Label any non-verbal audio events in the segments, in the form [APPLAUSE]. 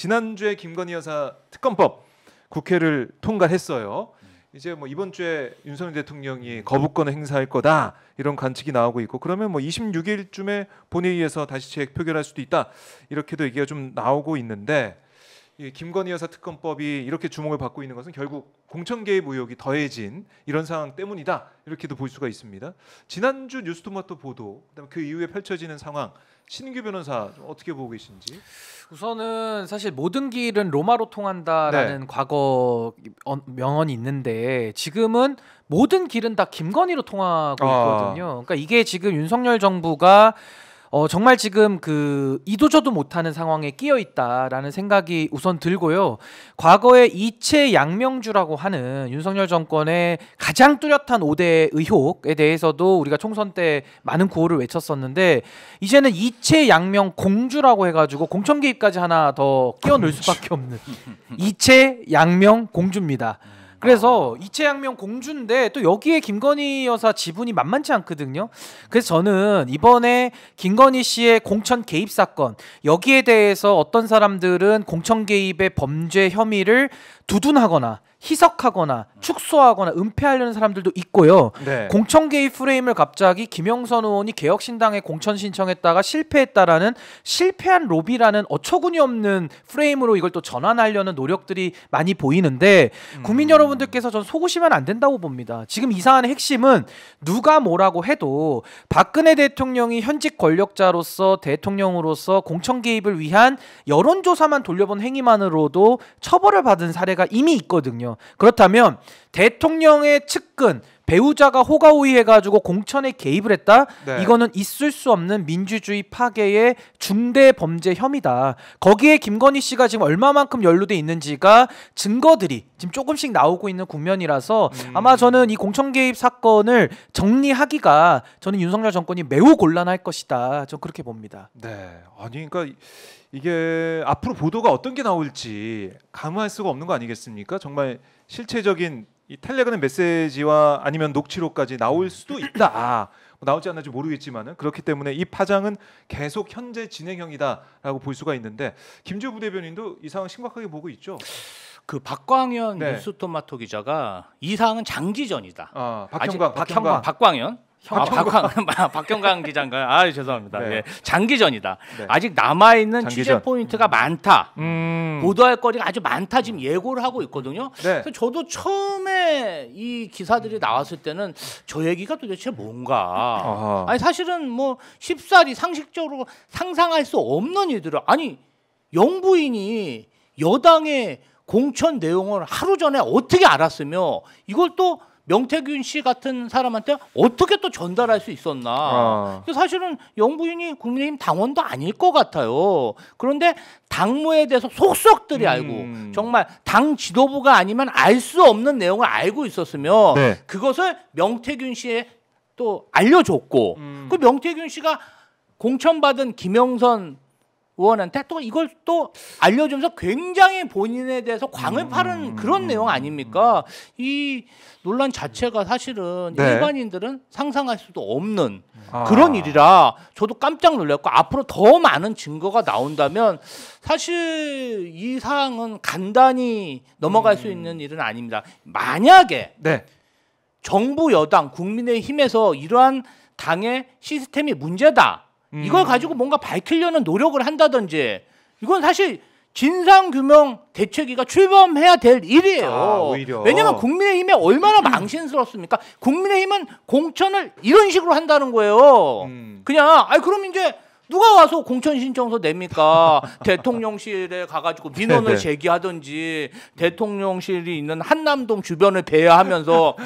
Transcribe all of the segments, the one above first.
지난주에 김건희 여사 특검법 국회를 통과했어요. 네. 이제 뭐 이번 주에 윤석열 대통령이 거부권을 행사할 거다 이런 관측이 나오고 있고 그러면 뭐 26일쯤에 본회의에서 다시 재표결할 수도 있다 이렇게도 얘기가 좀 나오고 있는데 이 김건희 여사 특검법이 이렇게 주목을 받고 있는 것은 결국 공천 개입 의혹이 더해진 이런 상황 때문이다 이렇게도 볼 수가 있습니다. 지난주 뉴스토마토 보도 그다음 그 이후에 펼쳐지는 상황 신규 변호사 어떻게 보고 계신지? 우선은 사실 모든 길은 로마로 통한다라는 네. 과거 어, 명언이 있는데 지금은 모든 길은 다 김건희로 통하고 아. 있거든요. 그러니까 이게 지금 윤석열 정부가 어, 정말 지금 그 이도저도 못하는 상황에 끼어 있다라는 생각이 우선 들고요. 과거에 이채 양명주라고 하는 윤석열 정권의 가장 뚜렷한 5대 의혹에 대해서도 우리가 총선 때 많은 구호를 외쳤었는데 이제는 이채 양명 공주라고 해가지고 공천 개입까지 하나 더 끼워 넣을 수밖에 없는 [LAUGHS] 이채 양명 공주입니다. 그래서 이채양명 공주인데 또 여기에 김건희 여사 지분이 만만치 않거든요. 그래서 저는 이번에 김건희 씨의 공천 개입 사건 여기에 대해서 어떤 사람들은 공천 개입의 범죄 혐의를 두둔하거나 희석하거나 축소하거나 은폐하려는 사람들도 있고요. 네. 공천 개입 프레임을 갑자기 김영선 의원이 개혁신당에 공천 신청했다가 실패했다라는 실패한 로비라는 어처구니없는 프레임으로 이걸 또 전환하려는 노력들이 많이 보이는데 음. 국민 여러분들께서 전 속으시면 안 된다고 봅니다. 지금 이 사안의 핵심은 누가 뭐라고 해도 박근혜 대통령이 현직 권력자로서 대통령으로서 공천 개입을 위한 여론조사만 돌려본 행위만으로도 처벌을 받은 사례가 이미 있거든요. 그렇다면 대통령의 측근 배우자가 호가호위해가지고 공천에 개입을 했다. 네. 이거는 있을 수 없는 민주주의 파괴의 중대 범죄 혐의다. 거기에 김건희 씨가 지금 얼마만큼 연루돼 있는지가 증거들이 지금 조금씩 나오고 있는 국면이라서 음. 아마 저는 이 공천 개입 사건을 정리하기가 저는 윤석열 정권이 매우 곤란할 것이다. 저 그렇게 봅니다. 네. 아니 그러니까 이게 앞으로 보도가 어떤 게 나올지 감할 수가 없는 거 아니겠습니까? 정말 실체적인 이 텔레그램 메시지와 아니면 녹취록까지 나올 음. 수도 있다. 뭐 나올지 안 나올지 모르겠지만은 그렇기 때문에 이 파장은 계속 현재 진행형이다라고 볼 수가 있는데 김주 부대변인도 이 상황 심각하게 보고 있죠. 그 박광현 네. 뉴스토마토 기자가 이상황은 장기전이다. 아, 박형광, 아직, 박형광, 박광현 아, 박광 박경강 [LAUGHS] 아, 기자인가요? 아 죄송합니다. 네. 예. 장기전이다. 네. 아직 남아 있는 취재 포인트가 음. 많다. 음. 보도할 거리가 아주 많다 지금 예고를 하고 있거든요. 네. 그래서 저도 처음에 이 기사들이 나왔을 때는 저 얘기가 도대체 뭔가. 아하. 아니 사실은 뭐 쉽사리 상식적으로 상상할 수 없는 일들을 아니 영부인이 여당의 공천 내용을 하루 전에 어떻게 알았으며 이걸 또 명태균 씨 같은 사람한테 어떻게 또 전달할 수 있었나. 아. 사실은 영부인이 국민의힘 당원도 아닐 것 같아요. 그런데 당무에 대해서 속속들이 음. 알고 정말 당 지도부가 아니면 알 수 없는 내용을 알고 있었으며 네. 그것을 명태균 씨에 또 알려줬고 음. 그 명태균 씨가 공천받은 김영선 의원한테 또 이걸 또 알려주면서 굉장히 본인에 대해서 광을 파는 음, 음, 그런 음, 내용 아닙니까? 이 논란 자체가 사실은 네. 일반인들은 상상할 수도 없는 아. 그런 일이라 저도 깜짝 놀랐고 앞으로 더 많은 증거가 나온다면 사실 이 사항은 간단히 넘어갈 음. 수 있는 일은 아닙니다. 만약에 네. 정부 여당 국민의힘에서 이러한 당의 시스템이 문제다. 음. 이걸 가지고 뭔가 밝히려는 노력을 한다든지 이건 사실 진상 규명 대책위가 출범해야 될 일이에요. 아, 왜냐하면 국민의힘에 얼마나 망신스럽습니까? 국민의힘은 공천을 이런 식으로 한다는 거예요. 음. 그냥 아니 그럼 이제 누가 와서 공천 신청서 냅니까? [LAUGHS] 대통령실에 가가지고 민원을 네, 네. 제기하든지 대통령실이 있는 한남동 주변을 배회하면서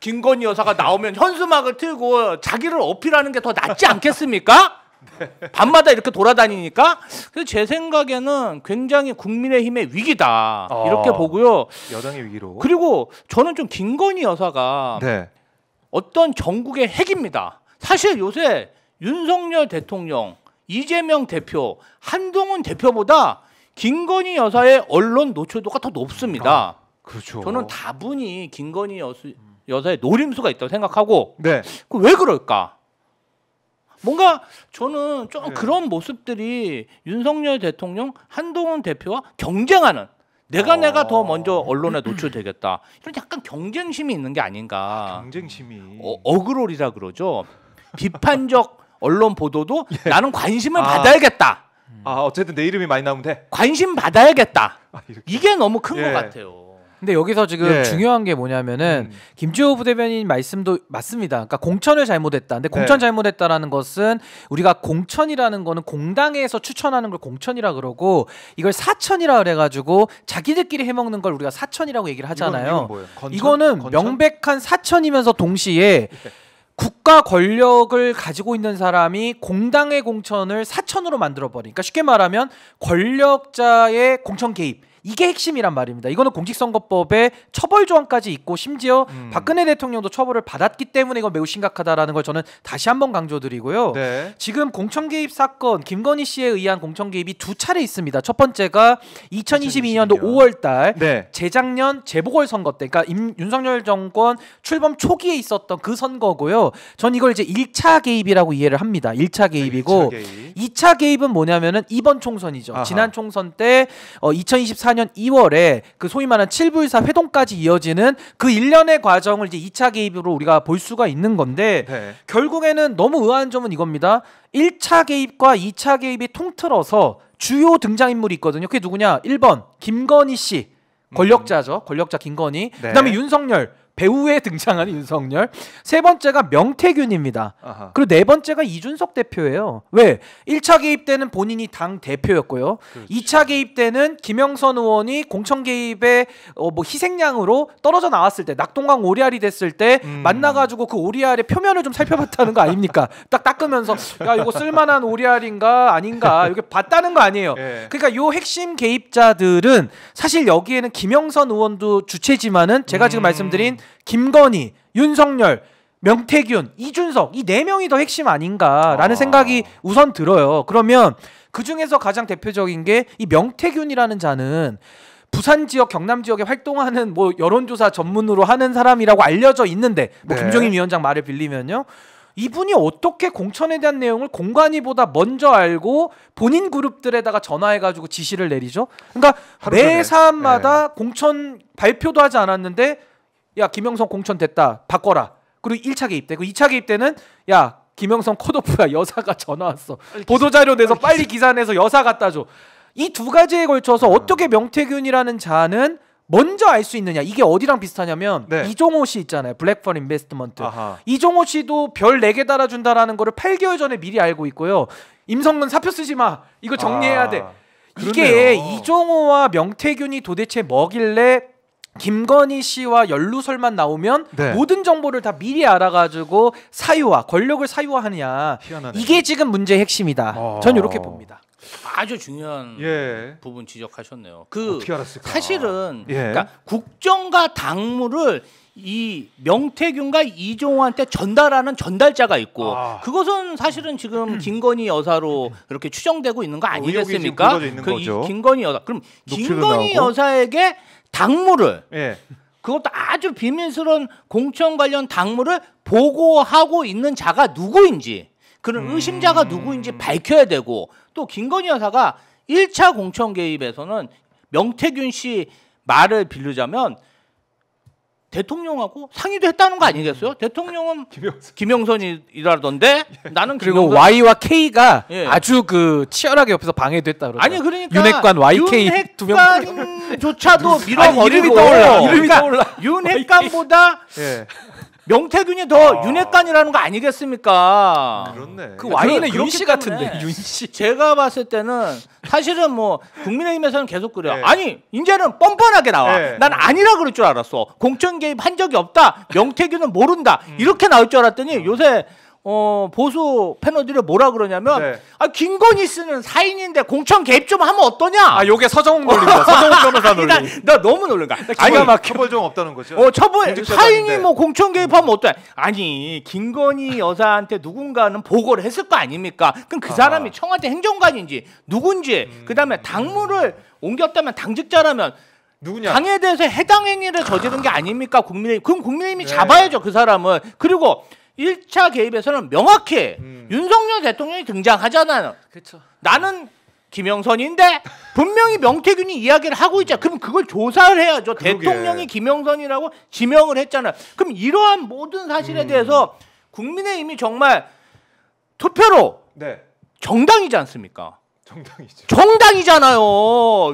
김건희 여사가 나오면 현수막을 틀고 자기를 어필하는 게 더 낫지 않겠습니까? [LAUGHS] 밤마다 이렇게 돌아다니니까 그래서 제 생각에는 굉장히 국민의힘의 위기다 어, 이렇게 아, 보고요. 여당의 위기로. 그리고 저는 좀 김건희 여사가 네. 어떤 전국의 핵입니다. 사실 요새 윤석열 대통령, 이재명 대표, 한동훈 대표보다 김건희 여사의 언론 노출도가 더 높습니다. 아, 그렇죠. 저는 다분히 김건희 여수, 여자의 노림수가 있다고 생각하고 네. 그왜 그럴까? 뭔가 저는 좀 네. 그런 모습들이 윤석열 대통령 한동훈 대표와 경쟁하는 내가 어... 내가 더 먼저 언론에 노출되겠다 이런 약간 경쟁심이 있는 게 아닌가 아, 경쟁심이 어, 어그로리라 그러죠 비판적 [LAUGHS] 언론 보도도 예. 나는 관심을 아. 받아야겠다 아 어쨌든 내 이름이 많이 나오면 돼 관심 받아야겠다 아, 이게 너무 큰것 예. 같아요 근데 여기서 지금 예. 중요한 게 뭐냐면은 음. 김지호 부대변인 말씀도 맞습니다. 그러니까 공천을 잘못했다. 근데 공천 네. 잘못했다라는 것은 우리가 공천이라는 거는 공당에서 추천하는 걸 공천이라 그러고 이걸 사천이라 그래가지고 자기들끼리 해먹는 걸 우리가 사천이라고 얘기를 하잖아요. 건 이거는 건천? 명백한 사천이면서 동시에 [LAUGHS] 예. 국가 권력을 가지고 있는 사람이 공당의 공천을 사천으로 만들어 버리니까 그러니까 쉽게 말하면 권력자의 공천 개입 이게 핵심이란 말입니다. 이거는 공직선거법에 처벌 조항까지 있고 심지어 음. 박근혜 대통령도 처벌을 받았기 때문에 이건 매우 심각하다라는 걸 저는 다시 한번 강조드리고요. 네. 지금 공천 개입 사건 김건희 씨에 의한 공천 개입이 두 차례 있습니다. 첫 번째가 2022년도 5월 달 네. 재작년 재보궐 선거 때 그러니까 임, 윤석열 정권 출범 초기에 있었던 그 선거고요. 전 이걸 이제 1차 개입이라고 이해를 합니다. 1차 개입이고 네, 1차 개입. 2차 개입은 뭐냐면은 이번 총선이죠. 아하. 지난 총선 때 어, 2024년 2월에 그 소위 말하는 7의사 회동까지 이어지는 그 일련의 과정을 이제 2차 개입으로 우리가 볼 수가 있는 건데 네. 결국에는 너무 의아한 점은 이겁니다. 1차 개입과 2차 개입이 통틀어서 주요 등장인물이 있거든요. 그게 누구냐? 1번 김건희 씨. 권력자죠. 음. 권력자 김건희. 네. 그다음에 윤석열 배우에 등장한 윤석열. 세 번째가 명태균입니다. 아하. 그리고 네 번째가 이준석 대표예요. 왜? 1차 개입 때는 본인이 당 대표였고요. 그렇지. 2차 개입 때는 김영선 의원이 공천 개입의 어, 뭐 희생양으로 떨어져 나왔을 때 낙동강 오리알이 됐을 때 음. 만나가지고 그 오리알의 표면을 좀 살펴봤다는 거 아닙니까? [LAUGHS] 딱 닦으면서 야 이거 쓸만한 오리알인가 아닌가 이게 렇 봤다는 거 아니에요. 예. 그러니까 요 핵심 개입자들은 사실 여기에는 김영선 의원도 주체지만은 제가 지금 음. 말씀드린 김건희, 윤석열, 명태균, 이준석 이 네 명이 더 핵심 아닌가라는 아. 생각이 우선 들어요. 그러면 그 중에서 가장 대표적인 게 이 명태균이라는 자는 부산 지역, 경남 지역에 활동하는 뭐 여론조사 전문으로 하는 사람이라고 알려져 있는데 뭐 네. 김종인 위원장 말을 빌리면요. 이분이 어떻게 공천에 대한 내용을 공관위보다 먼저 알고 본인 그룹들에다가 전화해가지고 지시를 내리죠? 그러니까 매 사안마다 네. 공천 발표도 하지 않았는데 야 김영성 공천 됐다 바꿔라. 그리고 1차 개입 때, 그 2차 개입 때는 야 김영성 컷오프야 [LAUGHS] 여사가 전화 왔어. 보도 자료 내서 빨리 기사 내서 여사 갖다 줘. 이 두 가지에 걸쳐서 음. 어떻게 명태균이라는 자는 먼저 알 수 있느냐 이게 어디랑 비슷하냐면 네. 이종호 씨 있잖아요 블랙펄 인베스트먼트 아하. 이종호 씨도 별 4개 달아준다라는 거를 8개월 전에 미리 알고 있고요 임성근 사표 쓰지 마 이거 정리해야 아. 돼 이게 그렇네요. 이종호와 명태균이 도대체 뭐길래 김건희 씨와 연루설만 나오면 네. 모든 정보를 다 미리 알아가지고 사유화 권력을 사유화하느냐 희한하네. 이게 지금 문제의 핵심이다. 어... 전 이렇게 봅니다. 아주 중요한 예. 부분 지적하셨네요. 그 사실은 예. 그러니까 국정과 당무를 이 명태균과 이종호한테 전달하는 전달자가 있고 아. 그것은 사실은 지금 [CLEARS THROAT] 김건희 여사로 그렇게 추정되고 있는 거 아니겠습니까? 있는 그 이, 김건희 여사 그럼 김건희 여사에게 당무를 예. 그것도 아주 비밀스러운 공천 관련 당무를 보고하고 있는 자가 누구인지 그런 음. 의심자가 음... 누구인지 밝혀야 되고 또 김건희 여사가 1차 공천 개입에서는 명태균 씨 말을 빌리자면 대통령하고 상의도 했다는 거 아니겠어요? 음. 대통령은 [LAUGHS] 김영선. 이라던데 예. 나는 그리고 김영선... Y와 K가 예. 아주 그 치열하게 옆에서 방해도 했다 그러더 아니 그러니까 윤핵관 YK 두 명조차도 밀어버리고 이름이 떠올라. 이름이 그러니까 떠올라. 윤핵관보다 예. 명태균이 더 아. 윤핵관이라는 거 아니겠습니까? 그렇네. 그 네, 와인은 윤씨 같은데 윤씨. [LAUGHS] 제가 봤을 때는 사실은 뭐 국민의힘에서는 계속 그래요. 네. 아니 이제는 뻔뻔하게 나와. 네. 난 아니라 그럴 줄 알았어. 공천 개입 한 적이 없다. 명태균은 모른다. 음. 이렇게 나올 줄 알았더니 음. 요새 어, 보수 패널들이 뭐라 그러냐면 네. 아 김건희 씨는 사인인데 공천 개입 좀 하면 어떠냐? 아 요게 서정훈 논리니다 서정훈 변호사 논리. [LAUGHS] 나, 나 너무 놀란 거야. 기가 막 처벌 좀 없다는 거죠. 어 처벌 사인이 뭐 공천 개입하면 어떠냐? 아니 김건희 여사한테 누군가는 보고를 했을 거 아닙니까? 그럼 그 사람이 청와대 행정관인지 누군지 음. 그다음에 당무를 옮겼다면 당직자라면 누구냐? 당에 대해서 해당 행위를 저지른 게 아닙니까 국민의힘? 그럼 국민의힘이 네. 잡아야죠 그 사람은. 그리고 1차 개입에서는 명확히 음. 윤석열 대통령이 등장하잖아요. 그쵸. 나는 김영선인데 분명히 명태균이 이야기를 하고 있자. 잖 그럼 그걸 조사를 해야죠. 그러게. 대통령이 김영선이라고 지명을 했잖아요. 그럼 이러한 모든 사실에 음. 대해서 국민의힘이 정말 투표로 네. 정당이지 않습니까? 정당이죠. 정당이잖아요.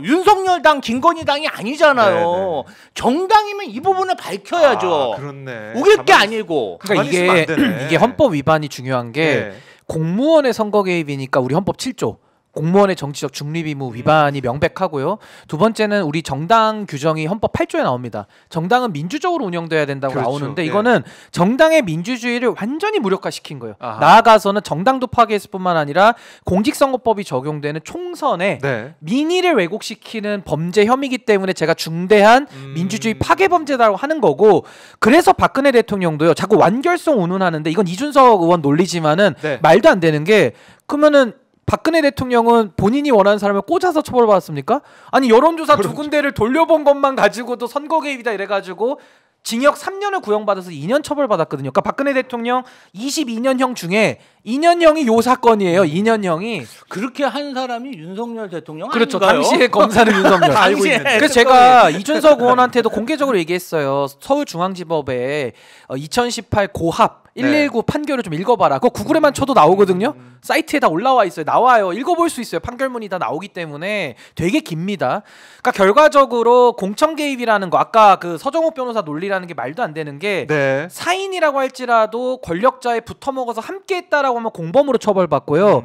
윤석열당, 김건희당이 아니잖아요. 네네. 네. 정당이면 이 부분을 밝혀야죠. 아, 그렇네. 우길 게 아니고. 그러니까 이게 [CLEARS THROAT] 이게 헌법 위반이 중요한 게 네. 공무원의 선거 개입이니까 우리 헌법 7조 공무원의 정치적 중립의무 위반이 명백하고요. 두 번째는 우리 정당 규정이 헌법 8조에 나옵니다. 정당은 민주적으로 운영돼야 된다고 그렇죠. 나오는데 예. 이거는 네. 정당의 민주주의를 완전히 무력화시킨 거예요. 아하. 나아가서는 정당도 파괴했을 뿐만 아니라 공직선거법이 적용되는 총선에 네. 민의를 왜곡시키는 범죄 혐의이기 때문에 제가 중대한 음... 민주주의 파괴 범죄다라고 하는 거고 그래서 박근혜 대통령도요. 자꾸 완결성 운운하는데 이건 이준석 의원 논리지만은 네. 말도 안 되는 게 그러면은 박근혜 대통령은 본인이 원하는 사람을 꽂아서 처벌받았습니까? 아니 여론조사 그렇죠. 두 군데를 돌려본 것만 가지고도 선거 개입이다 이래가지고 징역 3년을 구형받아서 2년 처벌받았거든요. 그러니까 박근혜 대통령 22년형 중에 2년형이 요 사건이에요. 2년형이 그렇게 한 사람이 윤석열 대통령 그렇죠. 아닌가요? 당시에 검사는 [LAUGHS] 윤석열. 알고 있는. 그래서 제가 이준석 의원한테도 공개적으로 얘기했어요. 서울중앙지법에 2018 어, 고합 119 네. 판결을 좀 읽어봐라. 그거 구글에만 쳐도 나오거든요. 음. 사이트에 다 올라와 있어요. 나와요. 읽어볼 수 있어요. 판결문이 다 나오기 때문에 되게 깁니다. 그러니까 결과적으로 공청 개입이라는 거 아까 그 서정호 변호사 논리라는 게 말도 안 되는 게 네. 사인이라고 할지라도 권력자에 붙어먹어서 함께했다라고 하면 공범으로 처벌받고요. 음.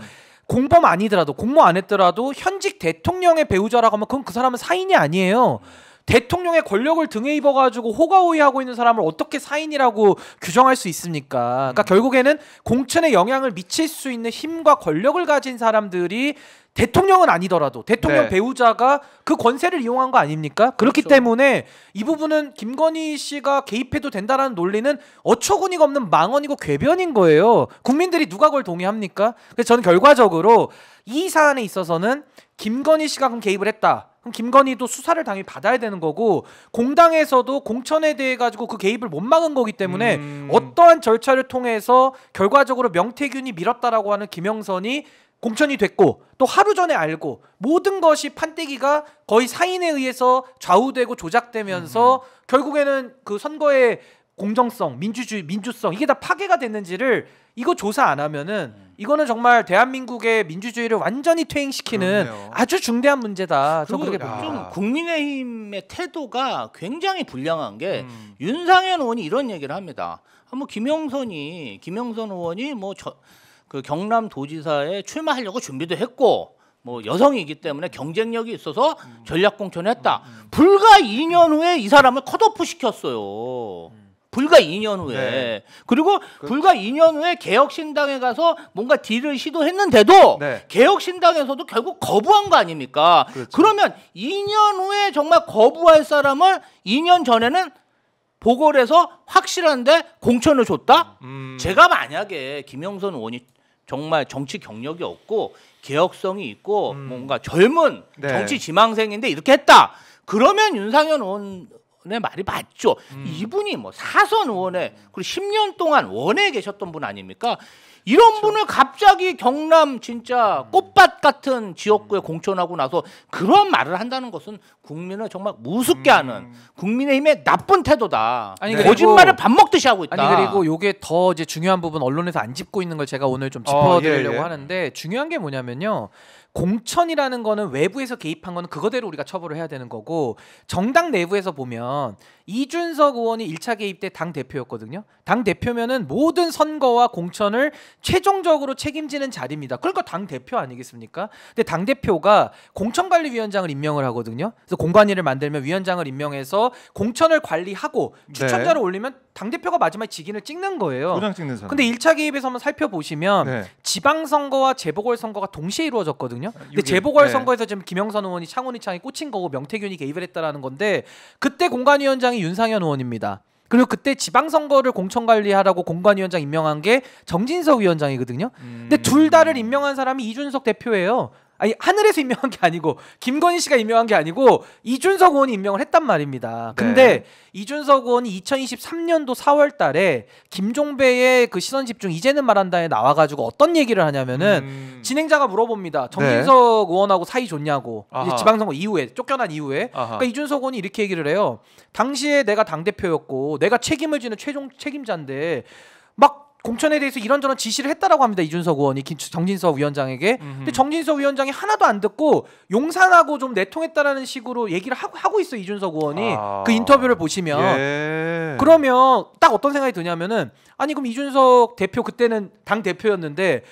공범 아니더라도 공모 안 했더라도 현직 대통령의 배우자라고 하면 그건 그 사람은 사인이 아니에요. 음. 대통령의 권력을 등에 입어가지고 호가호위하고 있는 사람을 어떻게 사인이라고 규정할 수 있습니까? 그러니까 음. 결국에는 공천에 영향을 미칠 수 있는 힘과 권력을 가진 사람들이 대통령은 아니더라도 대통령 네. 배우자가 그 권세를 이용한 거 아닙니까? 그렇기 그렇죠. 때문에 이 부분은 김건희 씨가 개입해도 된다라는 논리는 어처구니가 없는 망언이고 궤변인 거예요. 국민들이 누가 그걸 동의합니까? 그래서 저는 결과적으로 이 사안에 있어서는 김건희 씨가 그럼 개입을 했다. 김건희도 수사를 당연히 받아야 되는 거고 공당에서도 공천에 대해 가지고 그 개입을 못 막은 거기 때문에 음... 어떠한 절차를 통해서 결과적으로 명태균이 밀었다라고 하는 김영선이 공천이 됐고 또 하루 전에 알고 모든 것이 판때기가 거의 사인에 의해서 좌우되고 조작되면서 음... 결국에는 그 선거의 공정성, 민주주의, 민주성 이게 다 파괴가 됐는지를 이거 조사 안 하면은 음... 이거는 정말 대한민국의 민주주의를 완전히 퇴행시키는 그렇네요. 아주 중대한 문제다. 저 그렇게 봅니다. 국민의힘의 태도가 굉장히 불량한 게 음. 윤상현 의원이 이런 얘기를 합니다. 한번 아, 뭐 김영선이 김영선 의원이 뭐 저 그 경남 도지사에 출마하려고 준비도 했고 뭐 여성이기 때문에 경쟁력이 있어서 음. 전략 공천했다. 음, 음. 불과 2년 후에 이 사람을 컷오프 시켰어요. 불과 2년 후에 네. 그리고 그... 불과 2년 후에 개혁신당에 가서 뭔가 딜을 시도했는데도 네. 개혁신당에서도 결국 거부한 거 아닙니까? 그렇죠. 그러면 2년 후에 정말 거부할 사람을 2년 전에는 보궐 에서 확실한데 공천을 줬다? 음... 제가 만약에 김영선 의원이 정말 정치 경력이 없고 개혁성이 있고 음... 뭔가 젊은 네. 정치 지망생인데 이렇게 했다. 그러면 윤상현 의원 의 말이 맞죠. 음. 이분이 뭐 사선 의원에 그리고 10년 동안 원에 계셨던 분 아닙니까? 이런 그렇죠. 분을 갑자기 경남 진짜 음. 꽃밭 같은 지역구에 공천하고 나서 그런 말을 한다는 것은 국민을 정말 무섭게 음. 하는 국민의힘의 나쁜 태도다. 아니, 네. 거짓말을 밥 먹듯이 하고 있다. 아니 그리고 요게 더 이제 중요한 부분 언론에서 안 짚고 있는 걸 제가 오늘 좀 어, 짚어드리려고 어, 예, 예. 하는데 중요한 게 뭐냐면요. 공천이라는 거는 외부에서 개입한 거는 그거대로 우리가 처벌을 해야 되는 거고 정당 내부에서 보면 이준석 의원이 일차 개입 때 당 대표였거든요. 당 대표면은 모든 선거와 공천을 최종적으로 책임지는 자리입니다. 그러니까 당 대표 아니겠습니까? 근데 당 대표가 공천관리위원장을 임명을 하거든요. 그래서 공관위를 만들면 위원장을 임명해서 공천을 관리하고 네. 추천자를 네. 올리면 당 대표가 마지막에 직인을 찍는 거예요. 도장 찍는 사람. 근데 1차 개입에서만 살펴보시면 네. 지방 선거와 재보궐 선거가 동시에 이루어졌거든요. 근데 재보궐 선거에서 네. 지금 김영선 의원이 창원이 창이 꽂힌 거고 명태균이 개입을 했다라는 건데 그때 공관위원장이 윤상현 의원입니다. 그리고 그때 지방선거를 공천관리하라고 공관위원장 임명한 게 정진석 위원장이거든요. 음. 근데 둘 다를 음. 임명한 사람이 이준석 대표예요. 아니 하늘에서 임명한 게 아니고 김건희 씨가 임명한 게 아니고 이준석 의원이 임명을 했단 말입니다. 네. 근데 네. 이준석 의원이 2023년도 4월 달에 김종배의 그 시선 집중 이제는 말한다에 나와 가지고 어떤 얘기를 하냐면은 음... 진행자가 물어봅니다. 네. 정진석 네. 의원하고 사이 좋냐고. 지방선거 이후에 쫓겨난 이후에 아하. 그러니까 이준석 의원이 이렇게 얘기를 해요. 당시에 내가 당 대표였고 내가 책임을 지는 최종 책임자인데 막 공천에 대해서 이런저런 지시를 했다라고 합니다. 이준석 의원이 김, 정진석 위원장에게. 음흠. 근데 정진석 위원장이 하나도 안 듣고 용산하고 좀 내통했다라는 식으로 얘기를 하고, 하고 있어 이준석 의원이 아. 그 인터뷰를 보시면 예. 그러면 딱 어떤 생각이 드냐면은 아니 그럼 이준석 대표 그때는 당 대표였는데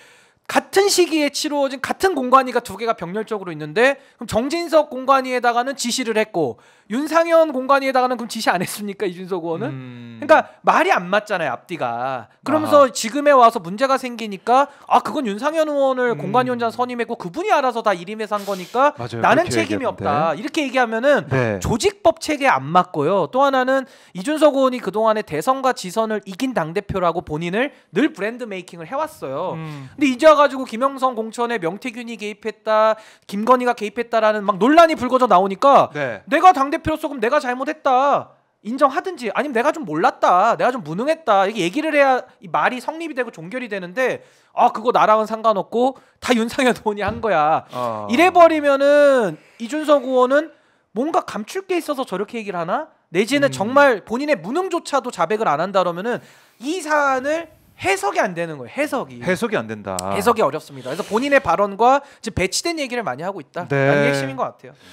같은 시기에 치루어진 같은 공간이가두 개가 병렬적으로 있는데 그럼 정진석 공간이에다가는 지시를 했고 윤상현 공간이에다가는 그럼 지시 안 했습니까 이준석 의원은? 음... 그러니까 말이 안 맞잖아요 앞뒤가. 그러면서 아하. 지금에 와서 문제가 생기니까 아 그건 윤상현 의원을 음... 공간위원장 선임했고 그분이 알아서 다이름에서한 거니까 맞아요, 나는 책임이 얘기했는데. 없다 이렇게 얘기하면은 네. 조직법 체계에 안 맞고요. 또 하나는 이준석 의원이 그 동안에 대선과 지선을 이긴 당 대표라고 본인을 늘 브랜드 메이킹을 해왔어요. 음... 근데 이제 가지고 김영성 공천에 명태균이 개입했다, 김건희가 개입했다라는 막 논란이 불거져 나오니까 네. 내가 당 대표로서 그럼 내가 잘못했다. 인정하든지 아니면 내가 좀 몰랐다 내가 좀 무능했다 이게 렇 얘기를 해야 이 말이 성립이 되고 종결이 되는데 아 그거 나랑은 상관없고 다 윤상현 의원이 한 거야 어... 이래버리면은 이준석 의원은 뭔가 감출 게 있어서 저렇게 얘기를 하나 내지는 음... 정말 본인의 무능조차도 자백을 안 한다 그러면은 이 사안을 해석이 안 되는 거예요. 해석이. 해석이 안 된다. 해석이 어렵습니다. 그래서 본인의 발언과 지금 배치된 얘기를 많이 하고 있다. 네. 핵심인 것 같아요.